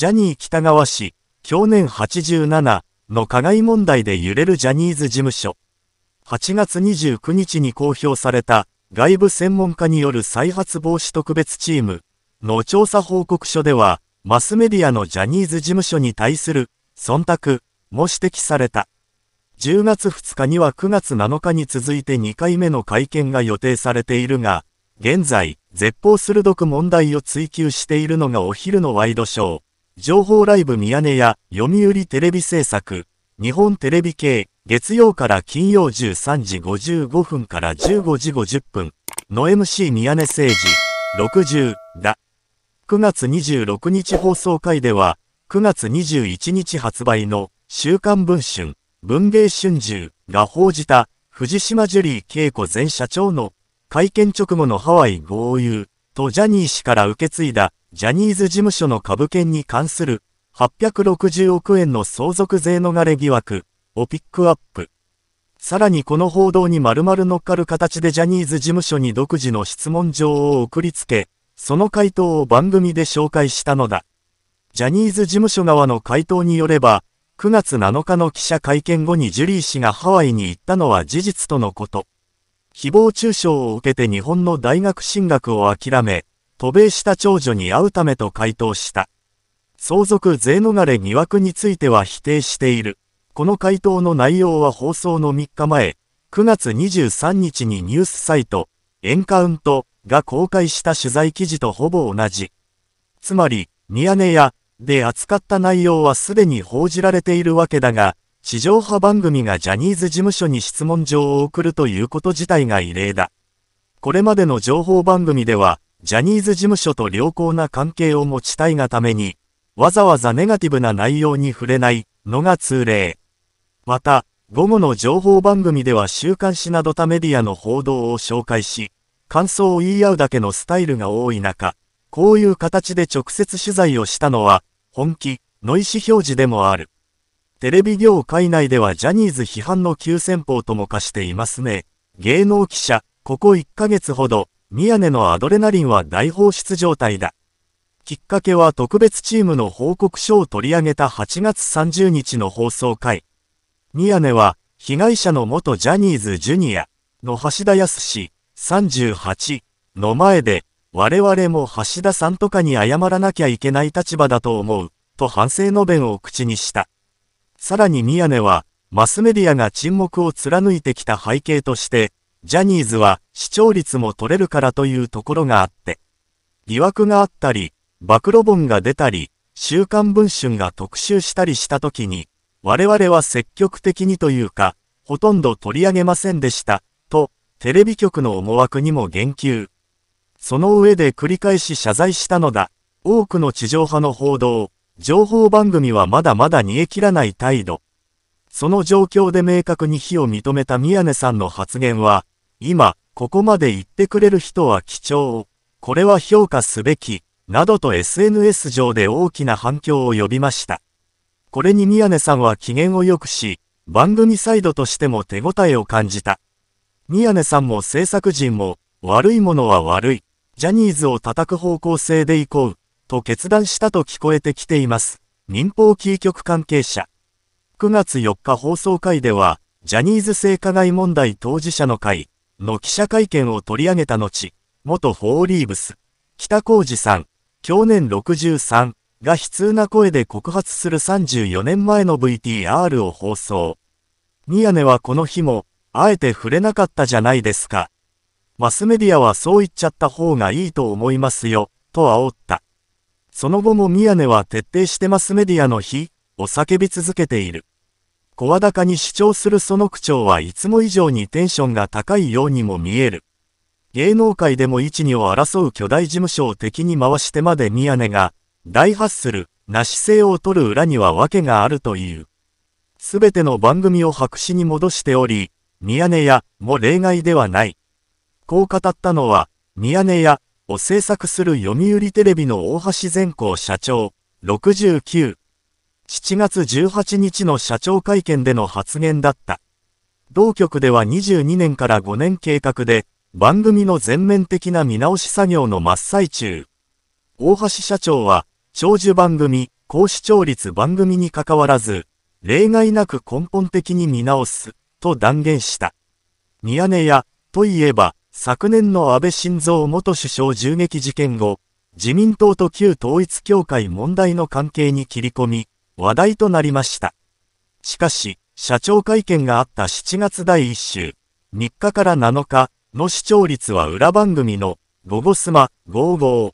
ジャニー北川氏、去年87の加害問題で揺れるジャニーズ事務所。8月29日に公表された外部専門家による再発防止特別チームの調査報告書では、マスメディアのジャニーズ事務所に対する忖度も指摘された。10月2日には9月7日に続いて2回目の会見が予定されているが、現在、絶望鋭く問題を追求しているのがお昼のワイドショー。情報ライブミヤネ屋、読売テレビ制作、日本テレビ系、月曜から金曜13時55分から15時50分の MC ヤネ政治、60だ。9月26日放送会では、9月21日発売の週刊文春、文芸春秋が報じた藤島ジュリー恵子前社長の会見直後のハワイ豪遊とジャニー氏から受け継いだジャニーズ事務所の株券に関する860億円の相続税逃れ疑惑をピックアップ。さらにこの報道に丸々乗っかる形でジャニーズ事務所に独自の質問状を送りつけ、その回答を番組で紹介したのだ。ジャニーズ事務所側の回答によれば、9月7日の記者会見後にジュリー氏がハワイに行ったのは事実とのこと。誹謗中傷を受けて日本の大学進学を諦め、渡米した長女に会うためと回答した。相続税逃れ疑惑については否定している。この回答の内容は放送の3日前、9月23日にニュースサイト、エンカウントが公開した取材記事とほぼ同じ。つまり、ミヤネ屋で扱った内容はすでに報じられているわけだが、地上波番組がジャニーズ事務所に質問状を送るということ自体が異例だ。これまでの情報番組では、ジャニーズ事務所と良好な関係を持ちたいがために、わざわざネガティブな内容に触れないのが通例。また、午後の情報番組では週刊誌など他メディアの報道を紹介し、感想を言い合うだけのスタイルが多い中、こういう形で直接取材をしたのは、本気の意思表示でもある。テレビ業界内ではジャニーズ批判の急先鋒とも化していますね。芸能記者、ここ1ヶ月ほど、宮根のアドレナリンは大放出状態だ。きっかけは特別チームの報告書を取り上げた8月30日の放送回。宮根は、被害者の元ジャニーズジュニアの橋田康氏38の前で、我々も橋田さんとかに謝らなきゃいけない立場だと思う、と反省の弁を口にした。さらに宮根は、マスメディアが沈黙を貫いてきた背景として、ジャニーズは視聴率も取れるからというところがあって、疑惑があったり、暴露本が出たり、週刊文春が特集したりした時に、我々は積極的にというか、ほとんど取り上げませんでした、と、テレビ局の思惑にも言及。その上で繰り返し謝罪したのだ。多くの地上波の報道、情報番組はまだまだ煮え切らない態度。その状況で明確に非を認めた宮根さんの発言は、今、ここまで言ってくれる人は貴重。これは評価すべき、などと SNS 上で大きな反響を呼びました。これに宮根さんは機嫌を良くし、番組サイドとしても手応えを感じた。宮根さんも制作陣も、悪いものは悪い、ジャニーズを叩く方向性で行こう、と決断したと聞こえてきています。民放キー局関係者。9月4日放送会では、ジャニーズ性加害問題当事者の会の記者会見を取り上げた後、元フォーリーブス、北浩二さん、去年63が悲痛な声で告発する34年前の VTR を放送。宮根はこの日も、あえて触れなかったじゃないですか。マスメディアはそう言っちゃった方がいいと思いますよ、と煽った。その後も宮根は徹底してマスメディアの日を叫び続けている。声高に主張するその口調はいつも以上にテンションが高いようにも見える。芸能界でも一二を争う巨大事務所を敵に回してまで宮根が、大発する、な姿勢を取る裏には訳があるという。すべての番組を白紙に戻しており、宮根屋も例外ではない。こう語ったのは、宮根屋を制作する読売テレビの大橋善光社長、69。7月18日の社長会見での発言だった。同局では22年から5年計画で、番組の全面的な見直し作業の真っ最中。大橋社長は、長寿番組、高視聴率番組に関わらず、例外なく根本的に見直す、と断言した。ミヤネ屋、といえば、昨年の安倍晋三元首相銃撃事件後、自民党と旧統一協会問題の関係に切り込み、話題となりました。しかし、社長会見があった7月第1週、3日から7日の視聴率は裏番組の、ゴゴスマ、55、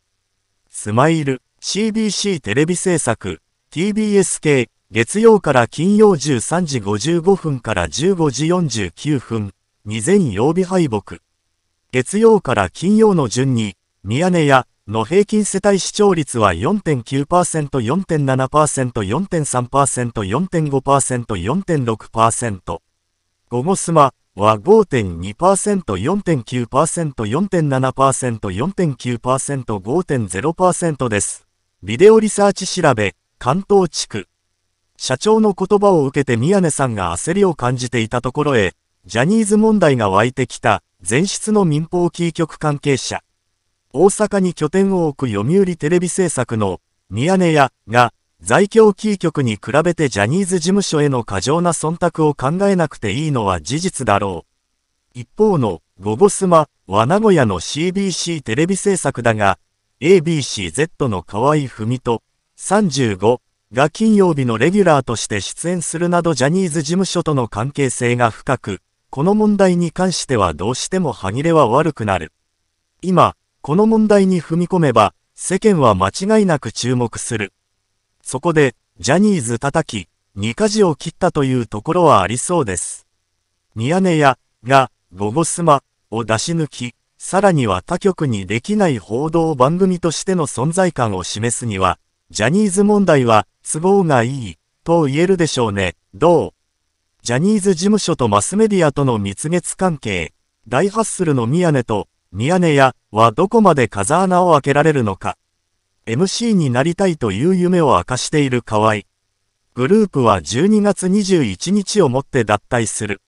スマイル、CBC テレビ制作、TBS 系、月曜から金曜13時55分から15時49分、2全曜日敗北。月曜から金曜の順に、宮根屋の平均世帯視聴率は4.9%、4.7%、4.3%、4.5%、4.6%。午後スマは5.2%、4.9%、4.7%、4.9%、5.0%です。ビデオリサーチ調べ、関東地区。社長の言葉を受けて宮根さんが焦りを感じていたところへ、ジャニーズ問題が湧いてきた、前室の民放キー局関係者、大阪に拠点を置く読売テレビ制作の宮根屋が在京キー局に比べてジャニーズ事務所への過剰な忖度を考えなくていいのは事実だろう。一方のゴゴスマは名古屋の CBC テレビ制作だが ABCZ の河合文人35が金曜日のレギュラーとして出演するなどジャニーズ事務所との関係性が深くこの問題に関してはどうしても歯切れは悪くなる。今、この問題に踏み込めば、世間は間違いなく注目する。そこで、ジャニーズ叩き、二舵を切ったというところはありそうです。ミヤネ屋が、ゴゴスマを出し抜き、さらには他局にできない報道番組としての存在感を示すには、ジャニーズ問題は都合がいい、と言えるでしょうね。どうジャニーズ事務所とマスメディアとの蜜月関係、大ハッスルの宮根と、宮根屋はどこまで風穴を開けられるのか。MC になりたいという夢を明かしている河合。グループは12月21日をもって脱退する。